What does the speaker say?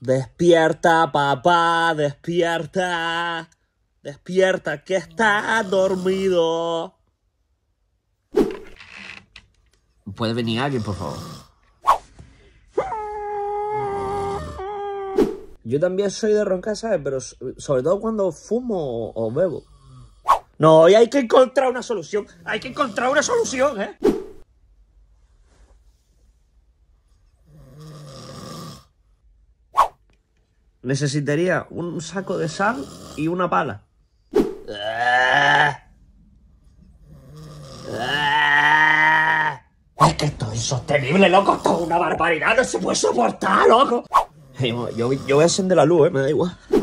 Despierta, papá, despierta. Despierta, que está dormido. ¿Puede venir alguien, por favor? Yo también soy de ronca ¿sabes? Pero sobre todo cuando fumo o bebo. No, y hay que encontrar una solución. Hay que encontrar una solución, ¿eh? Necesitaría un saco de sal y una pala. Es que esto es insostenible, loco. Esto es una barbaridad. No se puede soportar, loco. Yo, yo, voy a encender la luz, ¿eh? Me da igual.